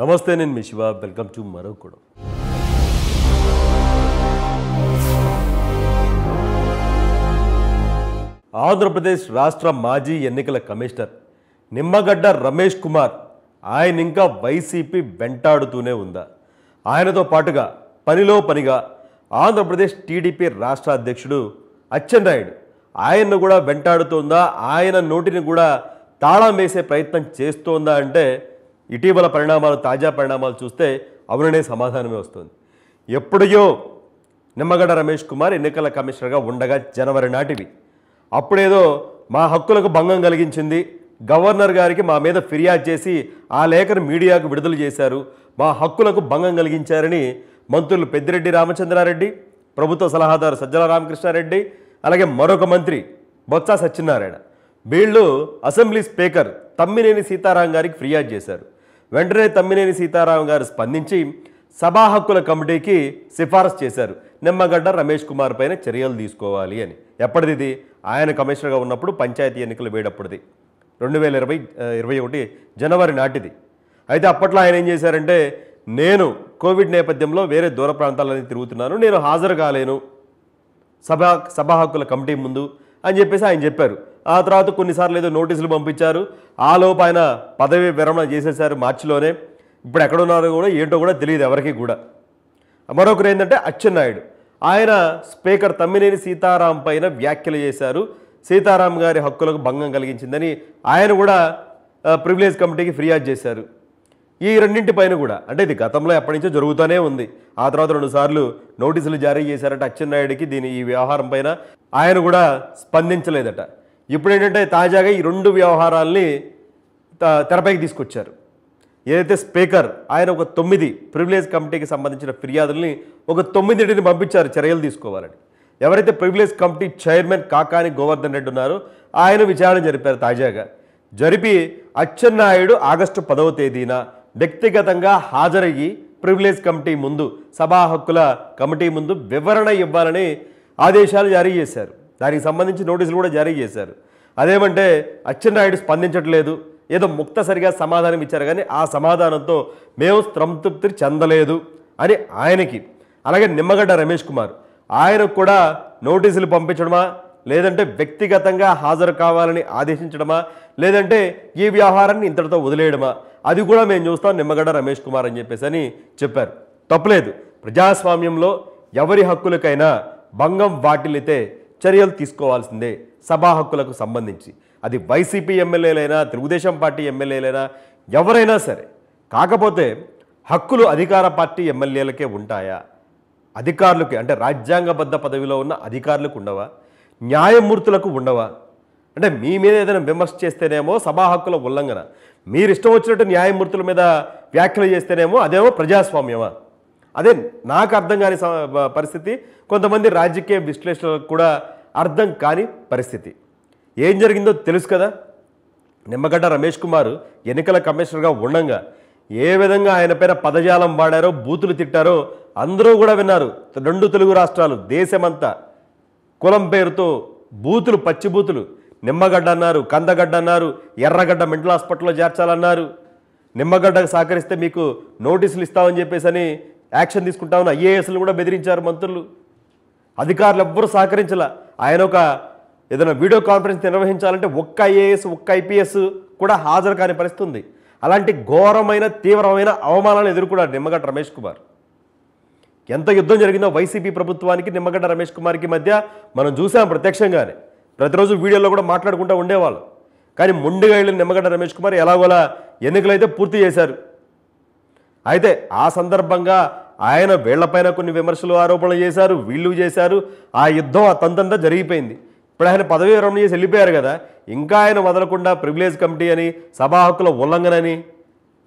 నమస్తే నేను మీ Shiva welcome to మరో కూడా ఆంధ్రప్రదేశ్ రాష్ట్ర మాజీ ఎన్నికల కమిషనర్ నిమ్మగడ్డ రమేష్ కుమార్ ఆయన ఇంకా వైసీపీ వెంటాడుతూనే ఉందా ఆయనతో పాటుగా పనిలో పనిగా ఆంధ్రప్రదేశ్ టీడీపీ రాష్ట్ర అధ్యక్షుడు అచ్చెన్నాయుడు ఆయన్ను కూడా వెంటాడుతోందా ఆయన నోటిని కూడా తాళం వేసే ప్రయత్నం చేస్తోందా అంటే ఇటీవల పరిణామాలు తాజా పరిణామాలు చూస్తే అవుననే సమాధానమే వస్తుంది ఎప్పుడయో నిమ్మగడ్డ రమేష్ కుమార్ ఎన్నికల కమిషనర్గా ఉండగా జనవరి నాటివి అప్పుడేదో మా హక్కులకు భంగం కలిగించింది గవర్నర్ గారికి మా మీద ఫిర్యాదు చేసి ఆ లేఖను మీడియాకు విడుదల చేశారు మా హక్కులకు భంగం కలిగించారని మంత్రులు పెద్దిరెడ్డి రామచంద్రారెడ్డి ప్రభుత్వ సలహాదారు సజ్జల రామకృష్ణారెడ్డి అలాగే మరొక మంత్రి బొత్స సత్యనారాయణ వీళ్ళు అసెంబ్లీ స్పీకర్ తమ్మినేని సీతారాం గారికి ఫిర్యాదు చేశారు వెంటనే తమ్మినేని సీతారాం గారు స్పందించి సభా హక్కుల కమిటీకి సిఫారసు చేశారు నిమ్మగడ్డ రమేష్ కుమార్ పైన చర్యలు తీసుకోవాలి అని ఎప్పటిది ఆయన కమిషనర్గా ఉన్నప్పుడు పంచాయతీ ఎన్నికలు వేడప్పటిది రెండు వేల ఇరవై ఇరవై ఒకటి జనవరి నాటిది అయితే అప్పట్లో ఆయన ఏం చేశారంటే నేను కోవిడ్ నేపథ్యంలో వేరే దూర ప్రాంతాలని తిరుగుతున్నాను నేను హాజరు కాలేను సభా సభా హక్కుల కమిటీ ముందు అని చెప్పేసి ఆయన చెప్పారు ఆ తర్వాత కొన్నిసార్లు ఏదో నోటీసులు పంపించారు లోపు ఆయన పదవి విరమణ చేసేసారు మార్చిలోనే ఇప్పుడు ఎక్కడున్నారో కూడా ఏంటో కూడా తెలియదు ఎవరికి కూడా మరొకరు ఏంటంటే అచ్చెన్నాయుడు ఆయన స్పీకర్ తమ్మినేని సీతారాం పైన వ్యాఖ్యలు చేశారు సీతారాం గారి హక్కులకు భంగం కలిగించిందని ఆయన కూడా ప్రివిలేజ్ కమిటీకి ఫిర్యాదు చేశారు ఈ రెండింటిపైన కూడా అంటే ఇది గతంలో ఎప్పటి నుంచో జరుగుతూనే ఉంది ఆ తర్వాత రెండుసార్లు నోటీసులు జారీ చేశారట అచ్చెన్నాయుడికి దీని ఈ వ్యవహారం పైన ఆయన కూడా స్పందించలేదట ఇప్పుడు ఏంటంటే తాజాగా ఈ రెండు వ్యవహారాల్ని తెరపైకి తీసుకొచ్చారు ఏదైతే స్పీకర్ ఆయన ఒక తొమ్మిది ప్రివిలేజ్ కమిటీకి సంబంధించిన ఫిర్యాదుల్ని ఒక తొమ్మిదింటిని పంపించారు చర్యలు తీసుకోవాలని ఎవరైతే privilege committee chairman Kakani Govardhan Reddy ఉన్నారో ఆయన విచారణ జరిపారు తాజాగా జరిపి అచ్చెన్నాయుడు ఆగస్టు పదవ తేదీన వ్యక్తిగతంగా హాజరయ్యి ప్రివిలేజ్ కమిటీ ముందు సభా హక్కుల కమిటీ ముందు వివరణ ఇవ్వాలని ఆదేశాలు జారీ చేశారు దానికి సంబంధించి నోటీసులు కూడా జారీ చేశారు అదేమంటే అచ్చెన్నాయుడు స్పందించట్లేదు ఏదో ముక్తసరిగా సమాధానం ఇచ్చారు కానీ ఆ సమాధానంతో మేము సంతృప్తి చెందలేదు అని ఆయనకి అలాగే నిమ్మగడ్డ రమేష్ కుమార్ ఆయనకు కూడా నోటీసులు పంపించడమా లేదంటే వ్యక్తిగతంగా హాజరు కావాలని ఆదేశించడమా లేదంటే ఈ వ్యవహారాన్ని ఇంతటితో వదిలేయడమా అది కూడా మేము చూస్తాం నిమ్మగడ్డ రమేష్ కుమార్ అని చెప్పేసి అని చెప్పారు తప్పలేదు ప్రజాస్వామ్యంలో ఎవరి హక్కులకైనా భంగం వాటిల్లితే చర్యలు తీసుకోవాల్సిందే సభా హక్కులకు సంబంధించి అది వైసీపీ ఎమ్మెల్యేలైనా తెలుగుదేశం పార్టీ ఎమ్మెల్యేలైనా ఎవరైనా సరే కాకపోతే హక్కులు అధికార పార్టీ ఎమ్మెల్యేలకే ఉంటాయా అధికారులకి అంటే రాజ్యాంగబద్ధ పదవిలో ఉన్న అధికారులకు ఉండవా న్యాయమూర్తులకు ఉండవా అంటే మీ మీద ఏదైనా విమర్శ చేస్తేనేమో సభా హక్కుల ఉల్లంఘన మీరు ఇష్టం వచ్చినట్టు న్యాయమూర్తుల మీద వ్యాఖ్యలు చేస్తేనేమో అదేమో ప్రజాస్వామ్యమా అదే నాకు అర్థం కాని పరిస్థితి కొంతమంది రాజకీయ విశ్లేషణలకు కూడా అర్థం కాని పరిస్థితి ఏం జరిగిందో తెలుసు కదా నిమ్మగడ్డ రమేష్ కుమార్ ఎన్నికల కమిషనర్గా ఉండగా ఏ విధంగా ఆయన పైన పదజాలం వాడారో బూతులు తిట్టారో అందరూ కూడా విన్నారు రెండు తెలుగు రాష్ట్రాలు దేశమంతా కులం పేరుతో బూతులు పచ్చి బూతులు నిమ్మగడ్డ అన్నారు కందగడ్డ అన్నారు ఎర్రగడ్డ మెంటల్ హాస్పిటల్లో చేర్చాలన్నారు నిమ్మగడ్డకు సహకరిస్తే మీకు నోటీసులు ఇస్తామని చెప్పేసి అని యాక్షన్ తీసుకుంటామని ఐఏఎస్లు కూడా బెదిరించారు మంత్రులు అధికారులు ఎవ్వరూ సహకరించాల ఆయన ఒక ఏదైనా వీడియో కాన్ఫరెన్స్ నిర్వహించాలంటే ఒక్క ఐఏఎస్ ఒక్క ఐపీఎస్ కూడా హాజరు కాని పరిస్థితి అలాంటి ఘోరమైన తీవ్రమైన అవమానాలను ఎదుర్కొన్నారు నిమ్మగడ్డ రమేష్ కుమార్ ఎంత యుద్ధం జరిగిందో వైసీపీ ప్రభుత్వానికి నిమ్మగడ్డ రమేష్ కుమార్కి మధ్య మనం చూసాం ప్రత్యక్షంగానే ప్రతిరోజు వీడియోలో కూడా మాట్లాడుకుంటూ ఉండేవాళ్ళు కానీ ముందుగా వెళ్ళిన నిమ్మగడ్డ రమేష్ కుమార్ ఎలాగోలా ఎన్నికలైతే పూర్తి చేశారు అయితే ఆ సందర్భంగా ఆయన వీళ్లపైన కొన్ని విమర్శలు ఆరోపణలు చేశారు వీళ్ళు చేశారు ఆ యుద్ధం ఆ జరిగిపోయింది ఇప్పుడు ఆయన పదవీ విరమణ చేసి వెళ్ళిపోయారు కదా ఇంకా ఆయన వదలకుండా ప్రివిలేజ్ కమిటీ అని సభా హక్కుల ఉల్లంఘన అని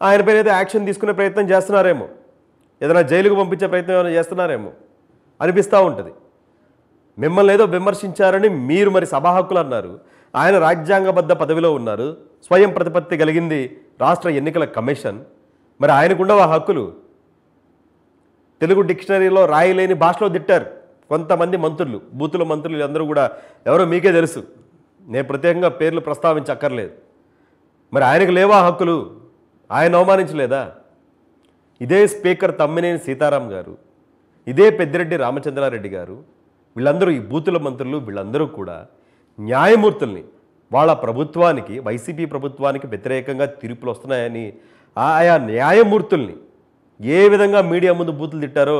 ఆయనపైన అయితే యాక్షన్ తీసుకునే ప్రయత్నం చేస్తున్నారేమో ఏదైనా జైలుకు పంపించే ప్రయత్నం ఏమైనా చేస్తున్నారేమో అనిపిస్తూ ఉంటుంది మిమ్మల్ని ఏదో విమర్శించారని మీరు మరి సభా హక్కులు అన్నారు ఆయన రాజ్యాంగబద్ధ పదవిలో ఉన్నారు స్వయం ప్రతిపత్తి కలిగింది రాష్ట్ర ఎన్నికల కమిషన్ మరి ఆయనకుండవు ఆ హక్కులు తెలుగు డిక్షనరీలో రాయలేని భాషలో తిట్టారు కొంతమంది మంత్రులు బూతుల మంత్రులు అందరూ కూడా ఎవరో మీకే తెలుసు నేను ప్రత్యేకంగా పేర్లు ప్రస్తావించక్కర్లేదు మరి ఆయనకు లేవా హక్కులు ఆయన అవమానించలేదా ఇదే స్పీకర్ తమ్మినేని సీతారాం గారు ఇదే పెద్దిరెడ్డి రామచంద్రారెడ్డి గారు వీళ్ళందరూ ఈ బూతుల మంత్రులు వీళ్ళందరూ కూడా న్యాయమూర్తుల్ని వాళ్ళ ప్రభుత్వానికి వైసీపీ ప్రభుత్వానికి వ్యతిరేకంగా తీర్పులు వస్తున్నాయని ఆయా న్యాయమూర్తుల్ని ఏ విధంగా మీడియా ముందు బూతులు తిట్టారో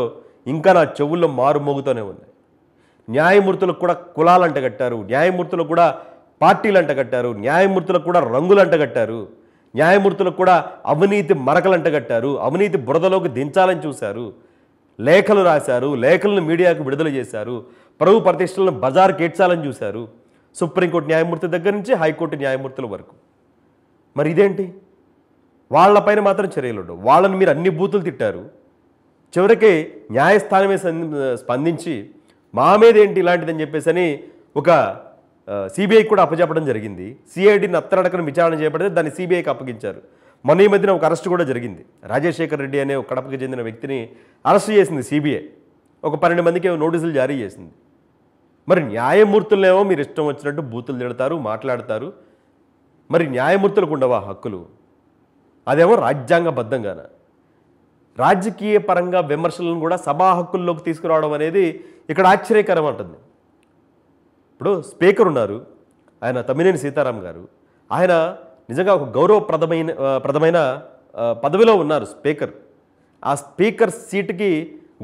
ఇంకా నా చెవుల్లో మారుమోగుతూనే ఉన్నాయి న్యాయమూర్తులకు కూడా కులాలంట కట్టారు న్యాయమూర్తులకు కూడా పార్టీలు అంటగట్టారు న్యాయమూర్తులకు కూడా రంగులు అంటగట్టారు న్యాయమూర్తులకు కూడా అవినీతి మరకలు అంటగట్టారు అవినీతి బురదలోకి దించాలని చూశారు లేఖలు రాశారు లేఖలను మీడియాకు విడుదల చేశారు ప్రభు ప్రతిష్టలను బజార్ కేడ్చాలని చూశారు సుప్రీంకోర్టు న్యాయమూర్తి దగ్గర నుంచి హైకోర్టు న్యాయమూర్తుల వరకు మరి ఇదేంటి వాళ్ళపైన మాత్రం చర్యలు ఉండవు వాళ్ళని మీరు అన్ని బూతులు తిట్టారు చివరికి న్యాయస్థానమే స్పందించి మా మీద ఏంటి ఇలాంటిదని చెప్పేసి అని ఒక సిబిఐకి కూడా అప్పచెప్పడం జరిగింది సిఐడిని అత్తరడకను విచారణ చేపడితే దాన్ని సిబిఐకి అప్పగించారు మొన్న ఈ మధ్యన ఒక అరెస్ట్ కూడా జరిగింది రాజశేఖర్ రెడ్డి అనే ఒక కడపకి చెందిన వ్యక్తిని అరెస్ట్ చేసింది సిబిఐ ఒక పన్నెండు మందికి నోటీసులు జారీ చేసింది మరి న్యాయమూర్తులనేమో మీరు ఇష్టం వచ్చినట్టు బూతులు తిడతారు మాట్లాడతారు మరి న్యాయమూర్తులకు ఉండవా హక్కులు అదేమో రాజ్యాంగబద్ధంగాన రాజకీయ పరంగా విమర్శలను కూడా సభా హక్కుల్లోకి తీసుకురావడం అనేది ఇక్కడ ఆశ్చర్యకరం అంటుంది ఇప్పుడు స్పీకర్ ఉన్నారు ఆయన తమ్మినేని సీతారాం గారు ఆయన నిజంగా ఒక గౌరవప్రదమైన ప్రదమైన పదవిలో ఉన్నారు స్పీకర్ ఆ స్పీకర్ సీటుకి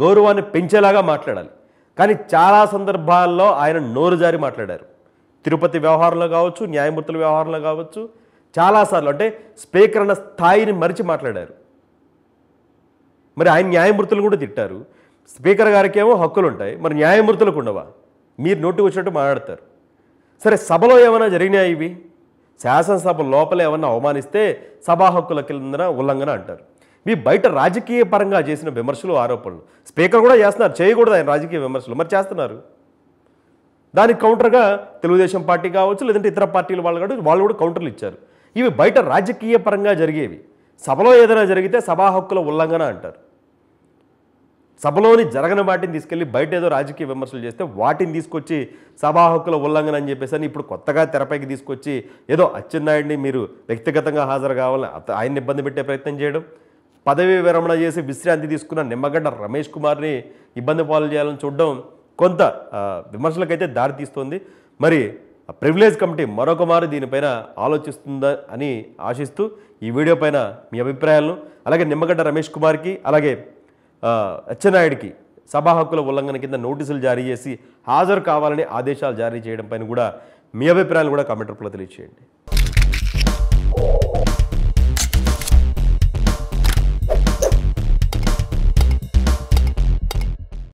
గౌరవాన్ని పెంచేలాగా మాట్లాడాలి కానీ చాలా సందర్భాల్లో ఆయన నోరు జారి మాట్లాడారు తిరుపతి వ్యవహారంలో కావచ్చు న్యాయమూర్తుల వ్యవహారంలో కావచ్చు చాలాసార్లు అంటే స్పీకర్ అన్న స్థాయిని మరిచి మాట్లాడారు మరి ఆయన న్యాయమూర్తులు కూడా తిట్టారు స్పీకర్ గారికి ఏమో హక్కులు ఉంటాయి మరి న్యాయమూర్తులకు ఉండవా మీరు నోటి వచ్చినట్టు మాట్లాడతారు సరే సభలో ఏమైనా జరిగినాయి ఇవి శాసనసభ లోపల ఏమన్నా అవమానిస్తే సభా హక్కుల కిందన ఉల్లంఘన అంటారు మీ బయట రాజకీయ పరంగా చేసిన విమర్శలు ఆరోపణలు స్పీకర్ కూడా చేస్తున్నారు చేయకూడదు ఆయన రాజకీయ విమర్శలు మరి చేస్తున్నారు దానికి కౌంటర్గా తెలుగుదేశం పార్టీ కావచ్చు లేదంటే ఇతర పార్టీలు వాళ్ళు కూడా వాళ్ళు కూడా కౌంటర్లు ఇచ్చారు ఇవి బయట రాజకీయ పరంగా జరిగేవి సభలో ఏదైనా జరిగితే సభా హక్కుల ఉల్లంఘన అంటారు సభలోని జరగని వాటిని తీసుకెళ్ళి బయట ఏదో రాజకీయ విమర్శలు చేస్తే వాటిని తీసుకొచ్చి సభా హక్కుల ఉల్లంఘన అని చెప్పేసి అని ఇప్పుడు కొత్తగా తెరపైకి తీసుకొచ్చి ఏదో అచ్చెన్నాయుడిని మీరు వ్యక్తిగతంగా హాజరు కావాలని ఆయన్ని ఇబ్బంది పెట్టే ప్రయత్నం చేయడం పదవి విరమణ చేసి విశ్రాంతి తీసుకున్న నిమ్మగడ్డ రమేష్ కుమార్ని ఇబ్బంది పాలు చేయాలని చూడడం కొంత విమర్శలకైతే దారితీస్తోంది మరి ప్రివిలేజ్ కమిటీ మరొక మారు దీనిపైన ఆలోచిస్తుందా అని ఆశిస్తూ ఈ వీడియో పైన మీ అభిప్రాయాలను అలాగే నిమ్మగడ్డ రమేష్ కుమార్కి అలాగే అచ్చెన్నాయుడికి సభా హక్కుల ఉల్లంఘన కింద నోటీసులు జారీ చేసి హాజరు కావాలని ఆదేశాలు జారీ చేయడం పైన కూడా మీ అభిప్రాయాలు కూడా కామెంట్ రూపంలో తెలియజేయండి